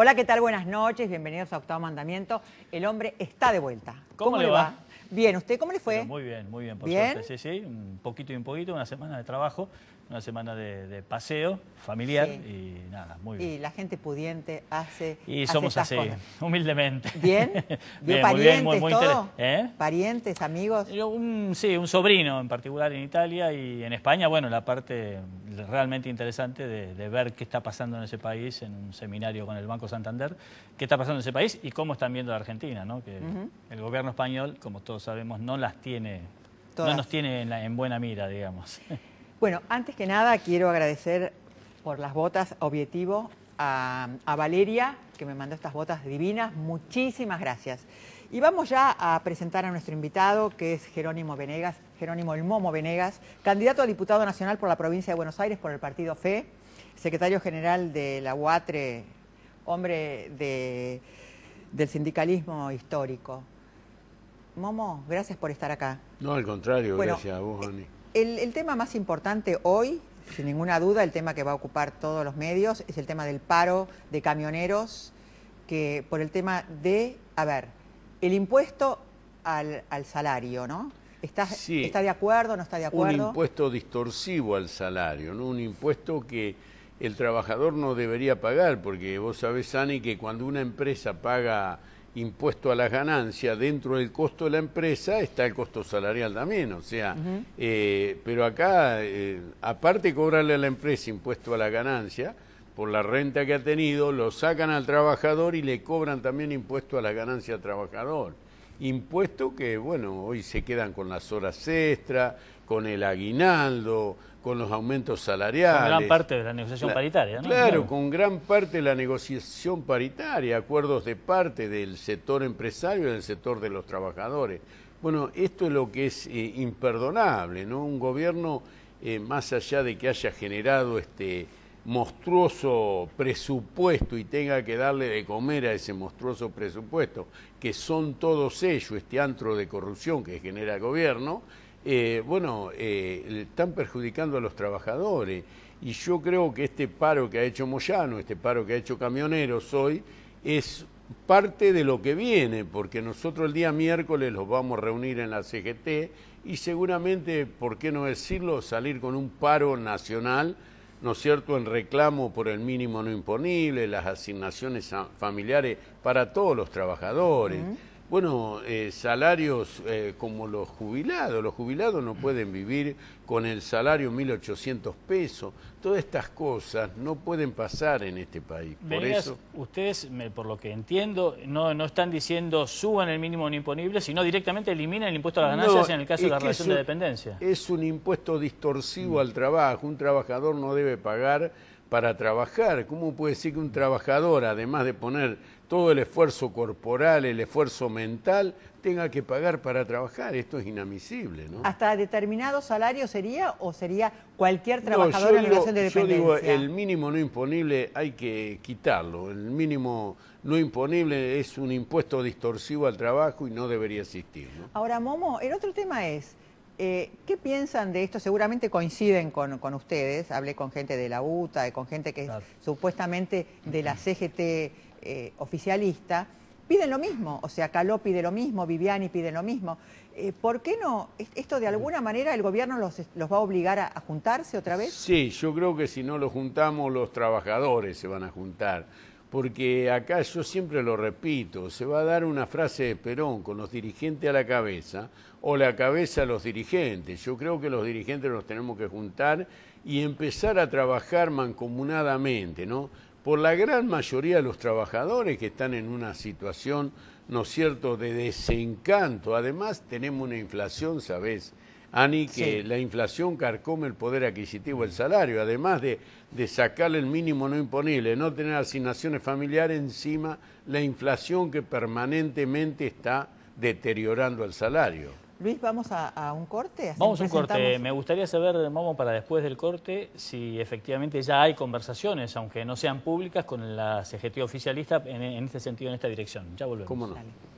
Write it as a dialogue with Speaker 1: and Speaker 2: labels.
Speaker 1: Hola, ¿qué tal? Buenas noches, bienvenidos a Octavo Mandamiento. El hombre está de vuelta. ¿Cómo, le va? Bien, ¿usted cómo le fue?
Speaker 2: muy bien, muy bien, por ¿Bien? Sí, sí, un poquito y un poquito, una semana de trabajo, una semana de, paseo familiar y nada, muy bien. Y la gente pudiente hace. Y somos así, humildemente. ¿Bien? ¿Bien, parientes, muy muy, todo? ¿eh? ¿Parientes, amigos? Yo, sí, un sobrino en particular en Italia y en España, bueno, la parte realmente interesante de, ver qué está pasando en ese país en un seminario con el Banco Santander, qué está pasando en ese país y cómo están viendo la Argentina, ¿no? Que el gobierno español, como todos sabemos, no las tiene, no nos tiene en, en buena mira, digamos.
Speaker 1: Bueno, antes que nada quiero agradecer por las botas objetivo a, Valeria, que me mandó estas botas divinas. Muchísimas gracias. Y vamos ya a presentar a nuestro invitado, que es Jerónimo Venegas, Jerónimo El Momo Venegas, candidato a diputado nacional por la provincia de Buenos Aires por el partido FE, secretario general de la UATRE, hombre del sindicalismo histórico. Momo, gracias por estar acá.
Speaker 3: No, al contrario, gracias a vos, Ani.
Speaker 1: El, tema más importante hoy, sin ninguna duda, el tema que va a ocupar todos los medios, es el tema del paro de camioneros, que por el tema de, a ver, el impuesto al, salario, ¿no?
Speaker 3: ¿Está, de acuerdo no
Speaker 1: está de acuerdo? Un
Speaker 3: impuesto distorsivo al salario, ¿no? Un impuesto que el trabajador no debería pagar, porque vos sabés, Sani, que cuando una empresa paga impuesto a las ganancias, dentro del costo de la empresa está el costo salarial también, o sea, eh, pero acá, eh, aparte de cobrarle a la empresa impuesto a la ganancia, por la renta que ha tenido, lo sacan al trabajador y le cobran también impuesto a la ganancia al trabajador impuesto que, bueno, hoy se quedan con las horas extra, con el aguinaldo, con los aumentos salariales. Con gran parte de la negociación paritaria, ¿no? Claro, con gran parte de la negociación paritaria, acuerdos de parte del sector empresario y del sector de los trabajadores. Bueno, esto es lo que es eh, imperdonable, ¿no? Un gobierno, eh, más allá de que haya generado este monstruoso presupuesto y tenga que darle de comer a ese monstruoso presupuesto, que son todos ellos, este antro de corrupción que genera el gobierno, eh, bueno, eh, están perjudicando a los trabajadores. Y yo creo que este paro que ha hecho Moyano, este paro que ha hecho Camioneros hoy, es parte de lo que viene, porque nosotros el día miércoles los vamos a reunir en la CGT y seguramente, ¿por qué no decirlo?, salir con un paro nacional ¿no es cierto?, en reclamo por el mínimo no imponible, las asignaciones familiares para todos los trabajadores bueno, eh, salarios eh, como los jubilados. Los jubilados no pueden vivir con el salario 1.800 pesos. Todas estas cosas no pueden pasar en este país. Por eso...
Speaker 2: Ustedes, por lo que entiendo, no, están diciendo suban el mínimo no imponible, sino directamente eliminan el impuesto a las ganancias en el caso de la relación de
Speaker 3: dependencia. Es un impuesto distorsivo al trabajo. Un trabajador no debe pagar para trabajar. ¿Cómo puede ser que un trabajador, además de poner todo el esfuerzo corporal, el esfuerzo mental, tenga que pagar para trabajar? Esto es inadmisible, ¿no?
Speaker 1: ¿Hasta determinado salario sería o sería cualquier trabajador en relación de dependencia? Yo digo, el
Speaker 3: mínimo no imponible hay que quitarlo. El mínimo no imponible es un impuesto distorsivo al trabajo y no debería existir.
Speaker 1: Ahora, Momo, el otro tema es eh, ¿Qué piensan de esto? Seguramente coinciden con, ustedes. Hablé con gente de la UTA, con gente que es supuestamente de la CGT eh, oficialista. Piden lo mismo, o sea, Caló pide lo mismo, Viviani pide lo mismo. Eh, ¿Por qué no? ¿Esto de alguna manera el gobierno los, va a obligar a, juntarse otra vez?
Speaker 3: Sí, yo creo que si no lo juntamos, los trabajadores se van a juntar porque acá yo siempre lo repito, se va a dar una frase de Perón con los dirigentes a la cabeza o la cabeza a los dirigentes. Yo creo que los dirigentes los tenemos que juntar y empezar a trabajar mancomunadamente, ¿no? Por la gran mayoría de los trabajadores que están en una situación, ¿no es cierto?, de desencanto. Además, tenemos una inflación, ¿sabes?, Ani, que la inflación carcome el poder adquisitivo del salario, además de, sacarle el mínimo no imponible, no tener asignaciones familiares encima, la inflación que permanentemente está deteriorando el salario.
Speaker 1: Luis, ¿vamos a, un corte? vamos a un corte.
Speaker 3: Me gustaría saber, vamos para
Speaker 2: después del corte, si efectivamente ya hay conversaciones, aunque no sean públicas, con la CGT oficialista en, este sentido, en esta dirección. Ya volvemos. ¿Cómo no?